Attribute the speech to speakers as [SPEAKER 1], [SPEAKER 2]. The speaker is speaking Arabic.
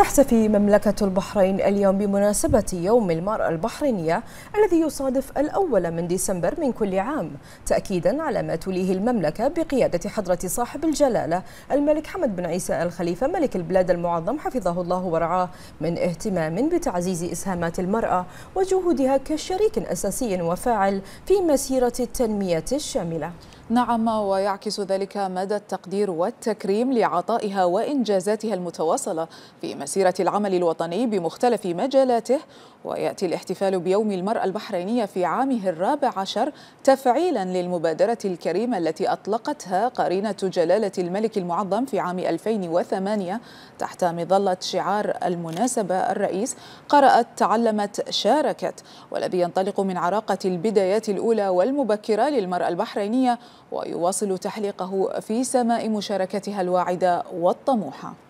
[SPEAKER 1] تحتفي
[SPEAKER 2] مملكة البحرين اليوم بمناسبة يوم المرأة البحرينية الذي يصادف الأول من ديسمبر من كل عام تأكيدا على ما توليه المملكة بقيادة حضرة صاحب الجلالة الملك حمد بن عيسى الخليفة ملك البلاد المعظم حفظه الله ورعاه من اهتمام بتعزيز إسهامات المرأة وجهودها كشريك أساسي
[SPEAKER 3] وفاعل في مسيرة التنمية الشاملة نعم ويعكس ذلك مدى التقدير والتكريم لعطائها وإنجازاتها المتواصلة في مسيرة العمل الوطني بمختلف مجالاته ويأتي الاحتفال بيوم المرأة البحرينية في عامه الرابع عشر تفعيلا للمبادرة الكريمة التي أطلقتها قرينة جلالة الملك المعظم في عام 2008 تحت مظلة شعار المناسبة الرئيس قرأت تعلمت شاركت والذي ينطلق من عراقة البدايات الأولى والمبكرة للمرأة البحرينية ويواصل تحليقه في سماء مشاركتها الواعدة والطموحة